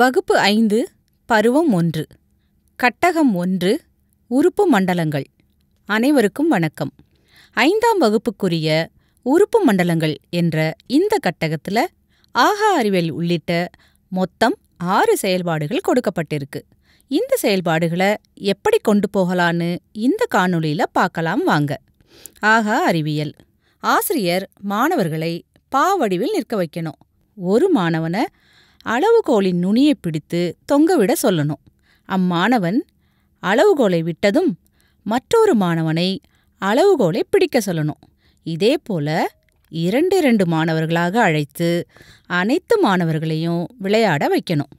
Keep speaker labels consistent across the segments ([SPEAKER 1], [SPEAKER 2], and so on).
[SPEAKER 1] வகுப்பு ஐந்து பருவம் ஒன்று கட்டகம் ஒன்று உறுப்பு மண்டலங்கள் அனைவருக்கும் வணக்கம் ஐந்தாம் வகுப்புக்குரிய உறுப்பு மண்டலங்கள் என்ற இந்த கட்டகத்தில் ஆகா அறிவியல் உள்ளிட்ட மொத்தம் ஆறு செயல்பாடுகள் கொடுக்கப்பட்டிருக்கு இந்த செயல்பாடுகளை எப்படி கொண்டு போகலான்னு இந்த காணொளியில் பார்க்கலாம் வாங்க ஆகா அறிவியல் ஆசிரியர் மாணவர்களை பாவடிவில் நிற்க வைக்கணும் ஒரு மாணவனை அளவுகோலின் நுனியை பிடித்து தொங்கவிட சொல்லணும் அம்மாணவன் அளவுகோலை விட்டதும் மற்றொரு மாணவனை அளவுகோலை பிடிக்க சொல்லணும் இதே போல இரண்டு இரண்டு மாணவர்களாக அழைத்து அனைத்து மாணவர்களையும் விளையாட வைக்கணும்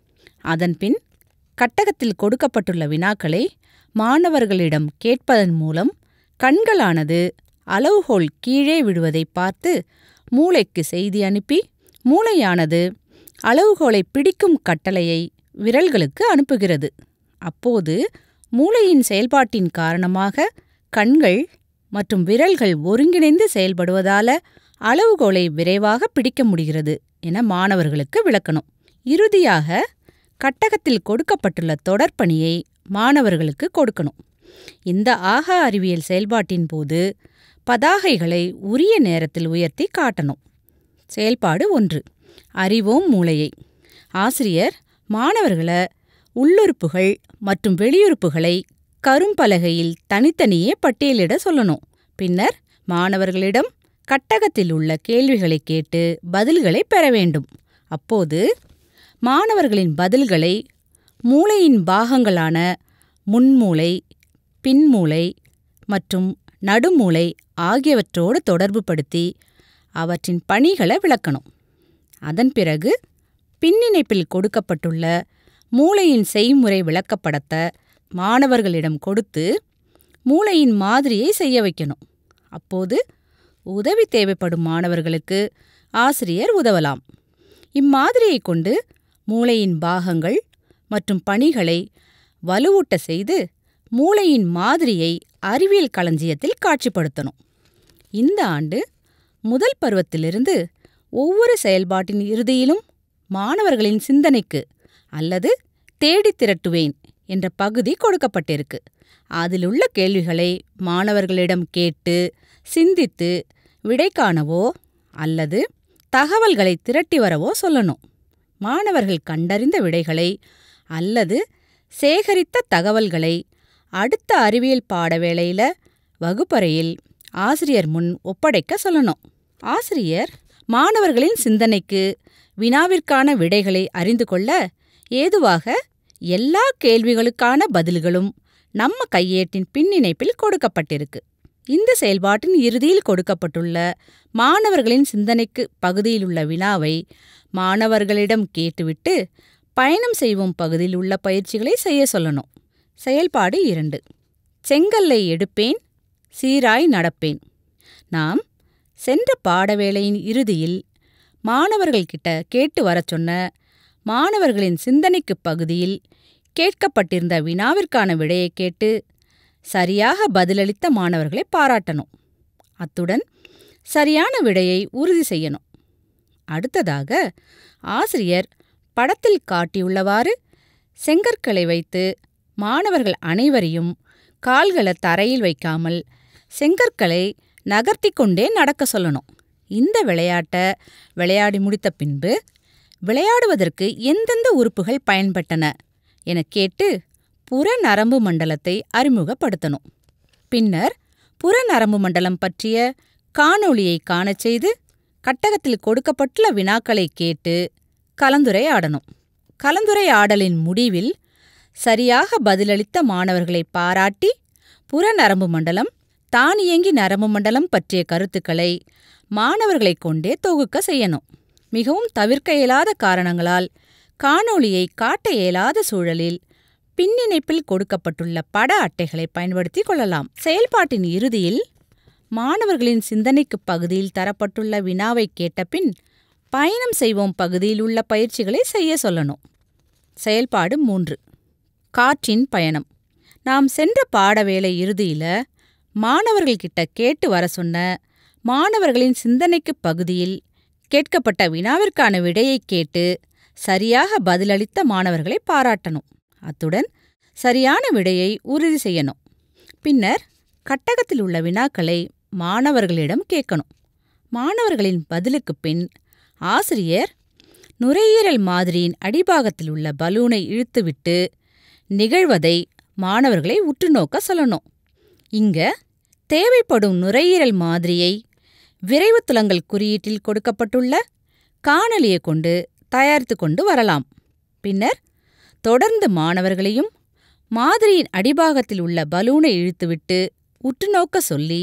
[SPEAKER 1] அதன்பின் கட்டகத்தில் கொடுக்கப்பட்டுள்ள வினாக்களை மாணவர்களிடம் கேட்பதன் மூலம் கண்களானது அளவுகோல் கீழே விடுவதை பார்த்து மூளைக்கு செய்தி அனுப்பி மூளையானது அளவுகோலை பிடிக்கும் கட்டளையை விரல்களுக்கு அனுப்புகிறது அப்போது மூளையின் செயல்பாட்டின் காரணமாக கண்கள் மற்றும் விரல்கள் ஒருங்கிணைந்து செயல்படுவதால அளவுகோலை விரைவாக பிடிக்க முடிகிறது என மாணவர்களுக்கு விளக்கணும் இறுதியாக கட்டகத்தில் கொடுக்கப்பட்டுள்ள தொடர்பணியை மாணவர்களுக்கு கொடுக்கணும் இந்த ஆகா அறிவியல் செயல்பாட்டின் போது பதாகைகளை உரிய நேரத்தில் உயர்த்தி காட்டணும் செயல்பாடு ஒன்று அறிவோம் மூளையை ஆசிரியர் மாணவர்களை உள்ளுறுப்புகள் மற்றும் வெளியுறுப்புகளை கரும்பலகையில் தனித்தனியே பட்டியலிட சொல்லணும் பின்னர் மாணவர்களிடம் கட்டகத்தில் உள்ள கேள்விகளை கேட்டு பதில்களை பெற வேண்டும் அப்போது மாணவர்களின் பதில்களை மூளையின் பாகங்களான முன்மூளை பின்மூளை மற்றும் நடுமூளை ஆகியவற்றோடு தொடர்புபடுத்தி அவற்றின் பணிகளை விளக்கணும் அதன் பிறகு பின்னிணைப்பில் கொடுக்கப்பட்டுள்ள மூளையின் செய்முறை விளக்கப்படத்தை மாணவர்களிடம் கொடுத்து மூளையின் மாதிரியை செய்ய வைக்கணும் அப்போது உதவி தேவைப்படும் மாணவர்களுக்கு ஆசிரியர் உதவலாம் இம்மாதிரியை கொண்டு மூளையின் பாகங்கள் மற்றும் பணிகளை வலுவூட்ட செய்து மூளையின் மாதிரியை அறிவியல் களஞ்சியத்தில் காட்சிப்படுத்தணும் இந்த ஆண்டு முதல் பருவத்திலிருந்து ஒவ்வொரு செயல்பாட்டின் இறுதியிலும் மாணவர்களின் சிந்தனைக்கு அல்லது தேடி திரட்டுவேன் என்ற பகுதி கொடுக்கப்பட்டிருக்கு அதிலுள்ள கேள்விகளை மாணவர்களிடம் கேட்டு சிந்தித்து விடை காணவோ அல்லது தகவல்களை திரட்டி வரவோ சொல்லணும் மாணவர்கள் கண்டறிந்த விடைகளை அல்லது சேகரித்த தகவல்களை அடுத்த அறிவியல் பாட வேளையில் வகுப்பறையில் ஆசிரியர் முன் ஒப்படைக்க சொல்லணும் ஆசிரியர் மாணவர்களின் சிந்தனைக்கு வினாவிற்கான விடைகளை அறிந்து கொள்ள ஏதுவாக எல்லா கேள்விகளுக்கான பதில்களும் நம்ம கையேட்டின் பின்னிணைப்பில் கொடுக்கப்பட்டிருக்கு இந்த செயல்பாட்டின் இறுதியில் கொடுக்கப்பட்டுள்ள மாணவர்களின் சிந்தனைக்கு பகுதியில் உள்ள வினாவை மாணவர்களிடம் கேட்டுவிட்டு பயணம் செய்வோம் பகுதியில் உள்ள பயிற்சிகளை செய்ய சொல்லணும் செயல்பாடு இரண்டு செங்கல்லை எடுப்பேன் சீராய் நடப்பேன் நாம் சென்ற பாடவேளையின் இறுதியில் மாணவர்கள்கிட்ட கேட்டு வரச் சொன்ன மாணவர்களின் சிந்தனைக்கு பகுதியில் கேட்கப்பட்டிருந்த வினாவிற்கான விடையை கேட்டு சரியாக பதிலளித்த மாணவர்களை பாராட்டணும் அத்துடன் சரியான விடையை உறுதி செய்யணும் அடுத்ததாக ஆசிரியர் படத்தில் காட்டியுள்ளவாறு செங்கற்களை வைத்து மாணவர்கள் அனைவரையும் கால்களை தரையில் வைக்காமல் செங்கற்களை நகர்த்தி கொண்டே நடக்க சொல்லணும் இந்த விளையாட்டை விளையாடி முடித்த பின்பு விளையாடுவதற்கு எந்தெந்த உறுப்புகள் பயன்பட்டன என கேட்டு புற நரம்பு மண்டலத்தை அறிமுகப்படுத்தணும் பின்னர் புற நரம்பு மண்டலம் பற்றிய காணொளியை காணச் செய்து கட்டகத்தில் கொடுக்கப்பட்டுள்ள வினாக்களை கேட்டு கலந்துரையாடணும் கலந்துரையாடலின் முடிவில் சரியாக பதிலளித்த மாணவர்களை பாராட்டி புறநரம்பு மண்டலம் தானியங்கி நரம்பு மண்டலம் பற்றிய கருத்துக்களை மாணவர்களைக் கொண்டே தொகுக்க செய்யணும் மிகவும் தவிர்க்க இயலாத காரணங்களால் காணொளியை காட்ட இயலாத சூழலில் பின்னிணைப்பில் கொடுக்கப்பட்டுள்ள பட அட்டைகளை பயன்படுத்தி கொள்ளலாம் செயல்பாட்டின் இறுதியில் மாணவர்களின் சிந்தனைக்கு பகுதியில் தரப்பட்டுள்ள வினாவை கேட்டபின் பயணம் செய்வோம் பகுதியில் உள்ள பயிற்சிகளை செய்ய சொல்லணும் செயல்பாடு மூன்று காற்றின் பயணம் நாம் சென்ற பாடவேளை இறுதியில் மாணவர்கள்கிட்ட கேட்டு வர சொன்ன மாணவர்களின் சிந்தனைக்கு பகுதியில் கேட்கப்பட்ட வினாவிற்கான விடையை கேட்டு சரியாக பதிலளித்த மாணவர்களை பாராட்டணும் அத்துடன் சரியான விடையை உறுதி செய்யணும் பின்னர் கட்டகத்தில் உள்ள வினாக்களை மாணவர்களிடம் கேட்கணும் மாணவர்களின் பதிலுக்கு பின் ஆசிரியர் நுரையீரல் மாதிரியின் அடிபாகத்தில் உள்ள பலூனை இழுத்துவிட்டு நிகழ்வதை மாணவர்களை உற்று நோக்க சொல்லணும் இங்க தேவைப்படும் நுரையீரல் மாதிரியை விரைவு துலங்கல் குறியீட்டில் கொடுக்கப்பட்டுள்ள காணொலியை கொண்டு தயாரித்து கொண்டு வரலாம் பின்னர் தொடர்ந்து மாணவர்களையும் மாதிரியின் அடிபாகத்தில் உள்ள பலூனை இழுத்துவிட்டு உற்றுநோக்க சொல்லி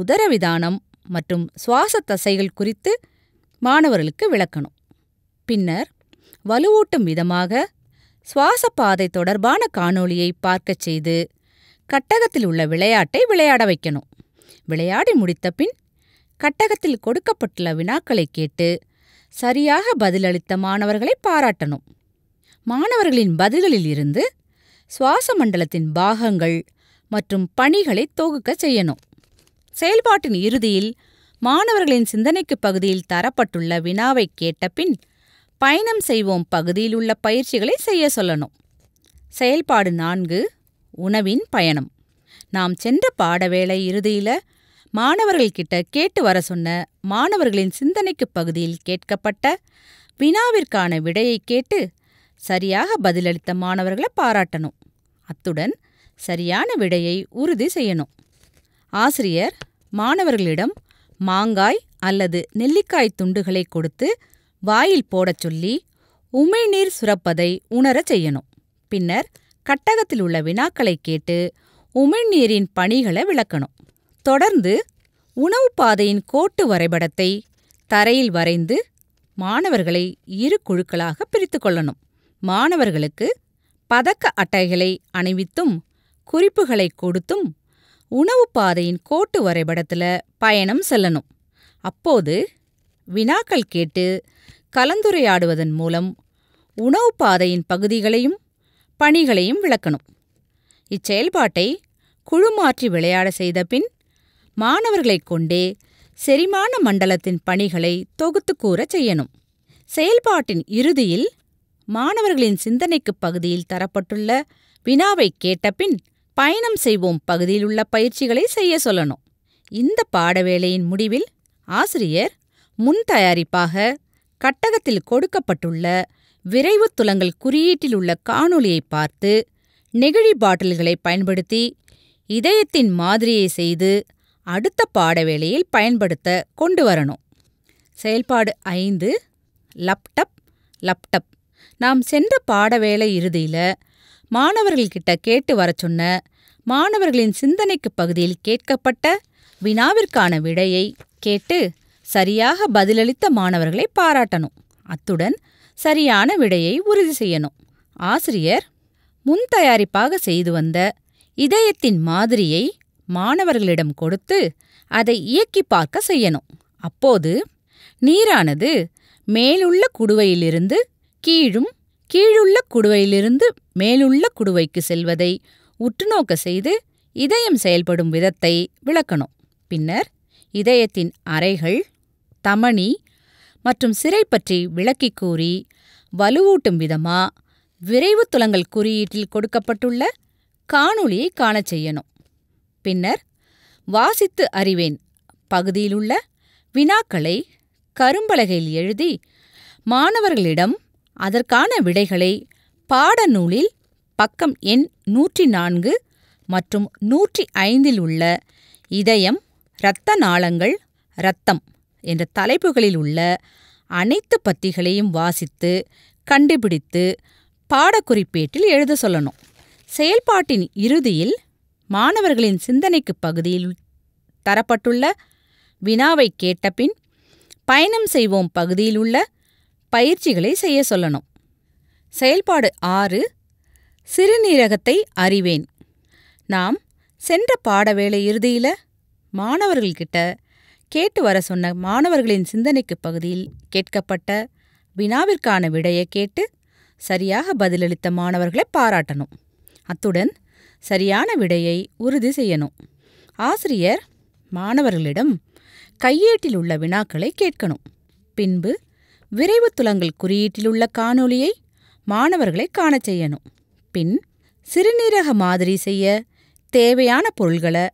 [SPEAKER 1] உதரவிதானம் மற்றும் சுவாச தசைகள் குறித்து மாணவர்களுக்கு விளக்கணும் பின்னர் வலுவூட்டும் விதமாக சுவாசப்பாதை பாதை தொடர்பான காணொளியை பார்க்கச் செய்து கட்டகத்தில் உள்ள விளையாட்டை விளையாட வைக்கணும் விளையாடி முடித்த பின் கட்டகத்தில் கொடுக்கப்பட்டுள்ள வினாக்களை கேட்டு சரியாக பதிலளித்த மாணவர்களை பாராட்டணும் மாணவர்களின் பதில்களில் இருந்து சுவாச மண்டலத்தின் பாகங்கள் மற்றும் பணிகளை தொகுக்க செய்யணும் செயல்பாட்டின் இறுதியில் மாணவர்களின் சிந்தனைக்கு பகுதியில் தரப்பட்டுள்ள வினாவை கேட்டபின் பயணம் செய்வோம் பகுதியில் உள்ள பயிற்சிகளை செய்ய சொல்லணும் செயல்பாடு நான்கு உணவின் பயணம் நாம் சென்ற பாடவேளை இறுதியில மாணவர்கள்கிட்ட கேட்டு வர சொன்ன மாணவர்களின் சிந்தனைக்கு பகுதியில் கேட்கப்பட்ட வினாவிற்கான விடையை கேட்டு சரியாக பதிலளித்த மாணவர்களை பாராட்டணும் அத்துடன் சரியான விடையை உறுதி செய்யணும் ஆசிரியர் மாணவர்களிடம் மாங்காய் அல்லது நெல்லிக்காய் துண்டுகளை கொடுத்து வாயில் போடச் சொல்லி உமிழ்நீர் சுரப்பதை உணரச் செய்யணும் பின்னர் கட்டகத்தில் உள்ள வினாக்களை கேட்டு உமிழ்நீரின் பணிகளை விளக்கணும் தொடர்ந்து உணவு பாதையின் கோட்டு வரைபடத்தை தரையில் வரைந்து மாணவர்களை இரு குழுக்களாக பிரித்து கொள்ளணும் மாணவர்களுக்கு பதக்க அட்டைகளை அணிவித்தும் குறிப்புகளை கொடுத்தும் உணவு பாதையின் கோட்டு வரைபடத்தில் பயணம் செல்லணும் அப்போது வினாக்கள் கேட்டு கலந்துரையாடுவதன் மூலம் உணவு பாதையின் பகுதிகளையும் பணிகளையும் விளக்கணும் இச்செயல்பாட்டை குழுமாற்றி விளையாட செய்த பின் மாணவர்களைக் கொண்டே செரிமான மண்டலத்தின் பணிகளை தொகுத்து கூறச் செய்யணும் செயல்பாட்டின் இறுதியில் மாணவர்களின் சிந்தனைக்கு பகுதியில் தரப்பட்டுள்ள வினாவை கேட்டபின் பயணம் செய்வோம் பகுதியில் உள்ள பயிற்சிகளை செய்ய சொல்லணும் இந்த பாடவேளையின் முடிவில் ஆசிரியர் முன் தயாரிப்பாக கட்டகத்தில் கொடுக்கப்பட்டுள்ள விரைவு துலங்கல் குறியீட்டில் உள்ள காணொளியை பார்த்து நெகிழி பாட்டில்களை பயன்படுத்தி இதயத்தின் மாதிரியை செய்து அடுத்த பாடவேளையில் பயன்படுத்த கொண்டு வரணும் செயல்பாடு ஐந்து லப்டப் லப்டப் நாம் சென்ற பாடவேளை இறுதியில் மாணவர்கள்கிட்ட கேட்டு வர சொன்ன மாணவர்களின் சிந்தனைக்கு பகுதியில் கேட்கப்பட்ட வினாவிற்கான விடையை கேட்டு சரியாக பதிலளித்த மாணவர்களை பாராட்டணும் அத்துடன் சரியான விடையை உறுதி செய்யணும் ஆசிரியர் முன் தயாரிப்பாக செய்து வந்த இதயத்தின் மாதிரியை மாணவர்களிடம் கொடுத்து அதை இயக்கி பார்க்க செய்யணும் அப்போது நீரானது மேலுள்ள குடுவையிலிருந்து கீழும் கீழுள்ள குடுவையிலிருந்து மேலுள்ள குடுவைக்கு செல்வதை உற்றுநோக்க செய்து இதயம் செயல்படும் விதத்தை விளக்கணும் பின்னர் இதயத்தின் அறைகள் தமணி மற்றும் சிறை பற்றி விளக்கிக் கூறி வலுவூட்டும் விதமா விரைவு துலங்கல் குறியீட்டில் கொடுக்கப்பட்டுள்ள காணொளியை காணச் செய்யணும் பின்னர் வாசித்து அறிவேன் பகுதியிலுள்ள வினாக்களை கரும்பலகையில் எழுதி மாணவர்களிடம் அதற்கான விடைகளை பாடநூலில் பக்கம் எண் நூற்றி நான்கு மற்றும் நூற்றி ஐந்தில் உள்ள இதயம் இரத்த நாளங்கள் இரத்தம் என்ற தலைப்புகளில் உள்ள அனைத்து பத்திகளையும் வாசித்து கண்டுபிடித்து பாடக்குறிப்பேட்டில் எழுத சொல்லணும் செயல்பாட்டின் இறுதியில் மாணவர்களின் சிந்தனைக்கு பகுதியில் தரப்பட்டுள்ள வினாவை கேட்டபின் பயணம் செய்வோம் பகுதியில் உள்ள பயிற்சிகளை செய்ய சொல்லணும் செயல்பாடு ஆறு சிறுநீரகத்தை அறிவேன் நாம் சென்ற பாடவேளை இறுதியில் மாணவர்கள்கிட்ட கேட்டு வர சொன்ன மாணவர்களின் சிந்தனைக்கு பகுதியில் கேட்கப்பட்ட வினாவிற்கான விடையை கேட்டு சரியாக பதிலளித்த மாணவர்களை பாராட்டணும் அத்துடன் சரியான விடையை உறுதி செய்யணும் ஆசிரியர் மாணவர்களிடம் கையேட்டில் உள்ள வினாக்களை கேட்கணும் பின்பு விரைவு துலங்கல் குறியீட்டிலுள்ள காணொளியை மாணவர்களை காணச் செய்யணும் பின் சிறுநீரக மாதிரி செய்ய தேவையான பொருள்களை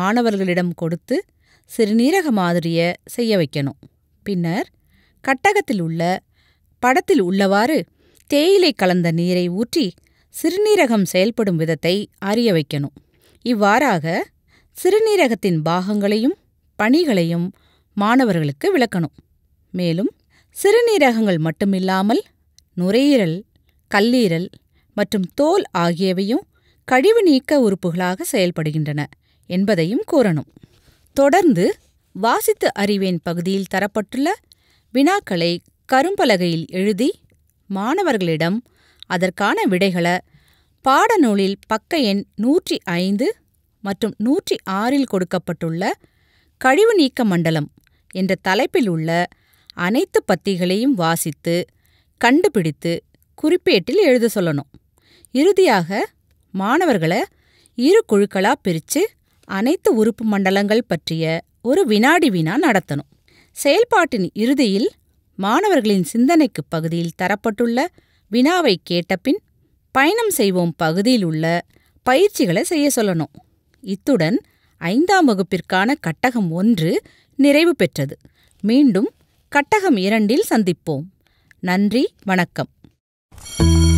[SPEAKER 1] மாணவர்களிடம் கொடுத்து சிறுநீரக மாதிரியை செய்ய வைக்கணும் பின்னர் கட்டகத்தில் உள்ள படத்தில் உள்ளவாறு தேயிலை கலந்த நீரை ஊற்றி சிறுநீரகம் செயல்படும் விதத்தை அறிய வைக்கணும் இவ்வாறாக சிறுநீரகத்தின் பாகங்களையும் பணிகளையும் மாணவர்களுக்கு விளக்கணும் மேலும் சிறுநீரகங்கள் மட்டுமில்லாமல் நுரையீரல் கல்லீரல் மற்றும் தோல் ஆகியவையும் கழிவு நீக்க உறுப்புகளாக செயல்படுகின்றன என்பதையும் கூறணும் தொடர்ந்து வாசித்து அறிவேன் பகுதியில் தரப்பட்டுள்ள வினாக்களை கரும்பலகையில் எழுதி மாணவர்களிடம் அதற்கான விடைகளை பாடநூலில் பக்க எண் நூற்றி ஐந்து மற்றும் நூற்றி ஆறில் கொடுக்கப்பட்டுள்ள கழிவு நீக்க மண்டலம் என்ற தலைப்பில் உள்ள அனைத்து பத்திகளையும் வாசித்து கண்டுபிடித்து குறிப்பேட்டில் எழுத சொல்லணும் இறுதியாக மாணவர்களை இரு குழுக்களாக பிரித்து அனைத்து உறுப்பு மண்டலங்கள் பற்றிய ஒரு வினாடி வினா நடத்தணும் செயல்பாட்டின் இறுதியில் மாணவர்களின் சிந்தனைக்கு பகுதியில் தரப்பட்டுள்ள வினாவை கேட்டபின் பயணம் செய்வோம் பகுதியில் உள்ள பயிற்சிகளை செய்ய சொல்லணும் இத்துடன் ஐந்தாம் வகுப்பிற்கான கட்டகம் ஒன்று நிறைவு பெற்றது மீண்டும் கட்டகம் இரண்டில் சந்திப்போம் நன்றி வணக்கம்